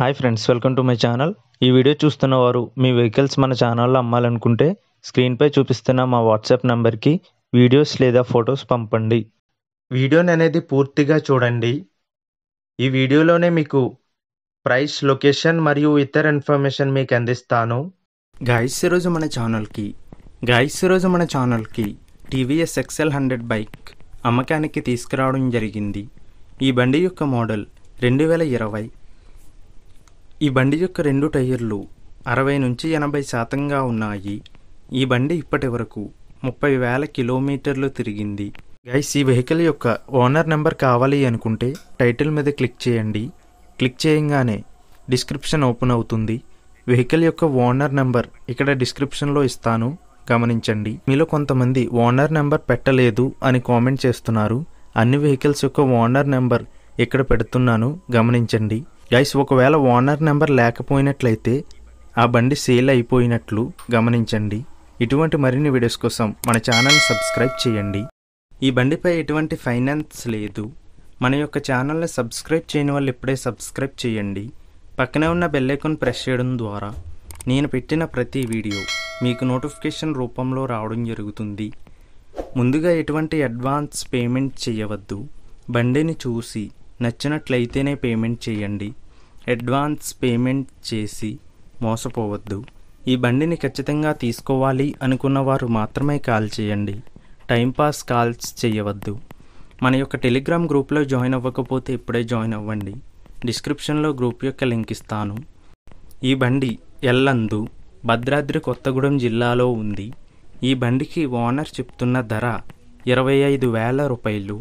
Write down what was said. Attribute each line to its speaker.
Speaker 1: hi friends welcome to my channel ఈ video చూస్తున్న వారు మీ వెహికల్స్ మన ఛానల్లో అమ్మాలనుకుంటే స్క్రీన్పై చూపిస్తున్న మా వాట్సాప్ నెంబర్కి వీడియోస్ లేదా ఫొటోస్ పంపండి వీడియోని అనేది పూర్తిగా చూడండి ఈ వీడియోలోనే మీకు ప్రైస్ లొకేషన్ మరియు ఇతర ఇన్ఫర్మేషన్ మీకు అందిస్తాను గాయస్ రోజు మన ఛానల్కి గాయస్ రోజు మన ఛానల్కి టీవీఎస్ ఎక్సెల్ హండ్రెడ్ బైక్ అమ్మకానికి తీసుకురావడం జరిగింది ఈ బండి యొక్క మోడల్ రెండు వేల ఇరవై ఈ బండి యొక్క రెండు టైర్లు అరవై నుంచి ఎనభై శాతంగా ఉన్నాయి ఈ బండి ఇప్పటి వరకు ముప్పై వేల కిలోమీటర్లు తిరిగింది గైస్ ఈ వెహికల్ యొక్క ఓనర్ నెంబర్ కావాలి అనుకుంటే టైటిల్ మీద క్లిక్ చేయండి క్లిక్ చేయంగానే డిస్క్రిప్షన్ ఓపెన్ అవుతుంది వెహికల్ యొక్క ఓనర్ నెంబర్ ఇక్కడ డిస్క్రిప్షన్లో ఇస్తాను గమనించండి మీలో కొంతమంది ఓనర్ నెంబర్ పెట్టలేదు అని కామెంట్ చేస్తున్నారు అన్ని వెహికల్స్ యొక్క ఓనర్ నెంబర్ ఇక్కడ పెడుతున్నాను గమనించండి గైస్ ఒకవేళ ఓనర్ నెంబర్ లేకపోయినట్లయితే ఆ బండి సేల్ అయిపోయినట్లు గమనించండి ఇటువంటి మరిన్ని వీడియోస్ కోసం మన ఛానల్ని సబ్స్క్రైబ్ చేయండి ఈ బండిపై ఎటువంటి ఫైనాన్స్ లేదు మన యొక్క ఛానల్ని సబ్స్క్రైబ్ చేయని వాళ్ళు ఇప్పుడే సబ్స్క్రైబ్ చేయండి పక్కనే ఉన్న బెల్లైకన్ ప్రెస్ చేయడం ద్వారా నేను పెట్టిన ప్రతి వీడియో మీకు నోటిఫికేషన్ రూపంలో రావడం జరుగుతుంది ముందుగా ఎటువంటి అడ్వాన్స్ పేమెంట్ చేయవద్దు బండిని చూసి నచ్చినట్లయితేనే పేమెంట్ చేయండి అడ్వాన్స్ పేమెంట్ చేసి మోసపోవద్దు ఈ బండిని ఖచ్చితంగా తీసుకోవాలి అనుకున్న వారు మాత్రమే కాల్ చేయండి టైంపాస్ కాల్స్ చేయవద్దు మన యొక్క టెలిగ్రామ్ గ్రూప్లో జాయిన్ అవ్వకపోతే ఇప్పుడే జాయిన్ అవ్వండి డిస్క్రిప్షన్లో గ్రూప్ యొక్క లింక్ ఇస్తాను ఈ బండి ఎల్లందు భద్రాద్రి కొత్తగూడెం జిల్లాలో ఉంది ఈ బండికి ఓనర్ చెప్తున్న ధర ఇరవై ఐదు వేల రూపాయలు